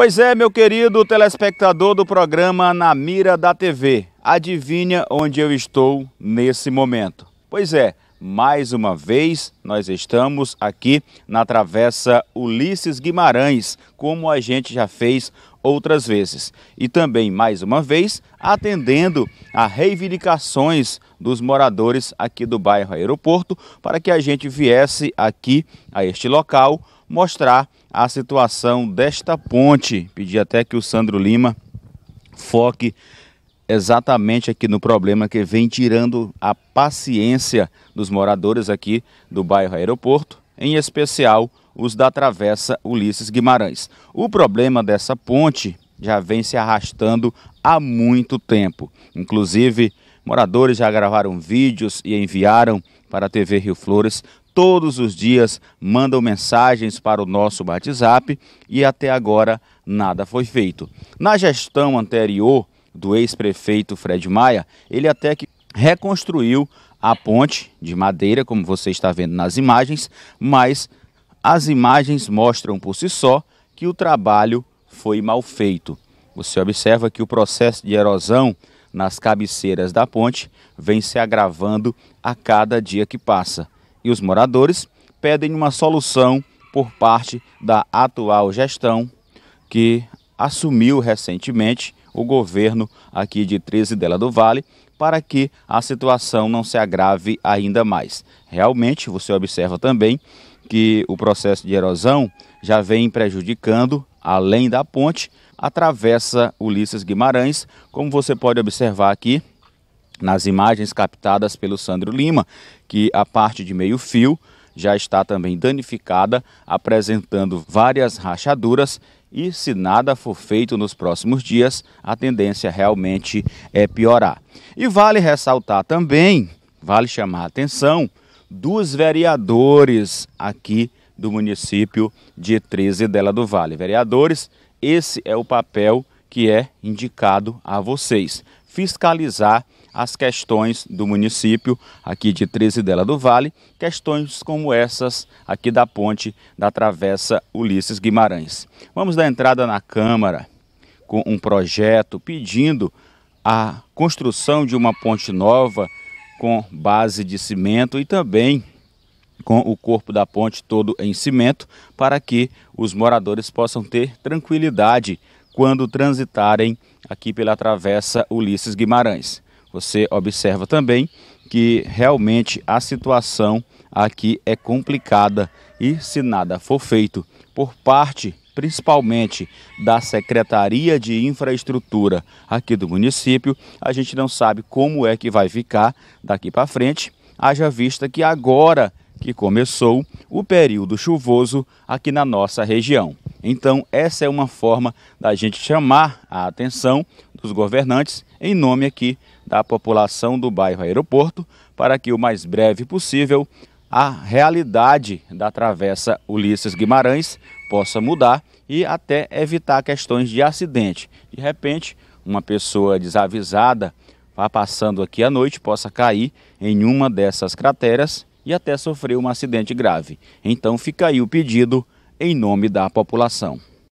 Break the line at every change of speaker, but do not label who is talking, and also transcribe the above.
Pois é, meu querido telespectador do programa Na Mira da TV, adivinha onde eu estou nesse momento? Pois é, mais uma vez nós estamos aqui na Travessa Ulisses Guimarães, como a gente já fez outras vezes. E também, mais uma vez, atendendo a reivindicações dos moradores aqui do bairro Aeroporto para que a gente viesse aqui a este local mostrar a situação desta ponte. Pedi até que o Sandro Lima foque exatamente aqui no problema que vem tirando a paciência dos moradores aqui do bairro Aeroporto, em especial os da Travessa Ulisses Guimarães. O problema dessa ponte já vem se arrastando há muito tempo. Inclusive, moradores já gravaram vídeos e enviaram para a TV Rio Flores todos os dias mandam mensagens para o nosso WhatsApp e até agora nada foi feito. Na gestão anterior do ex-prefeito Fred Maia, ele até que reconstruiu a ponte de madeira, como você está vendo nas imagens, mas as imagens mostram por si só que o trabalho foi mal feito. Você observa que o processo de erosão nas cabeceiras da ponte vem se agravando a cada dia que passa e os moradores pedem uma solução por parte da atual gestão que assumiu recentemente o governo aqui de 13 Dela do Vale para que a situação não se agrave ainda mais. Realmente, você observa também que o processo de erosão já vem prejudicando, além da ponte, atravessa Ulisses Guimarães, como você pode observar aqui nas imagens captadas pelo Sandro Lima, que a parte de meio-fio já está também danificada, apresentando várias rachaduras. E se nada for feito nos próximos dias, a tendência realmente é piorar. E vale ressaltar também, vale chamar a atenção, dos vereadores aqui do município de 13 Dela do Vale. Vereadores, esse é o papel que é indicado a vocês fiscalizar as questões do município aqui de Tresidela do Vale, questões como essas aqui da ponte da Travessa Ulisses Guimarães. Vamos dar entrada na Câmara com um projeto pedindo a construção de uma ponte nova com base de cimento e também com o corpo da ponte todo em cimento para que os moradores possam ter tranquilidade quando transitarem aqui pela Travessa Ulisses Guimarães. Você observa também que realmente a situação aqui é complicada e se nada for feito por parte principalmente da Secretaria de Infraestrutura aqui do município, a gente não sabe como é que vai ficar daqui para frente, haja vista que agora que começou o período chuvoso aqui na nossa região. Então, essa é uma forma da gente chamar a atenção dos governantes em nome aqui da população do bairro Aeroporto para que o mais breve possível a realidade da travessa Ulisses Guimarães possa mudar e até evitar questões de acidente. De repente, uma pessoa desavisada vá passando aqui à noite possa cair em uma dessas crateras e até sofreu um acidente grave. Então fica aí o pedido em nome da população.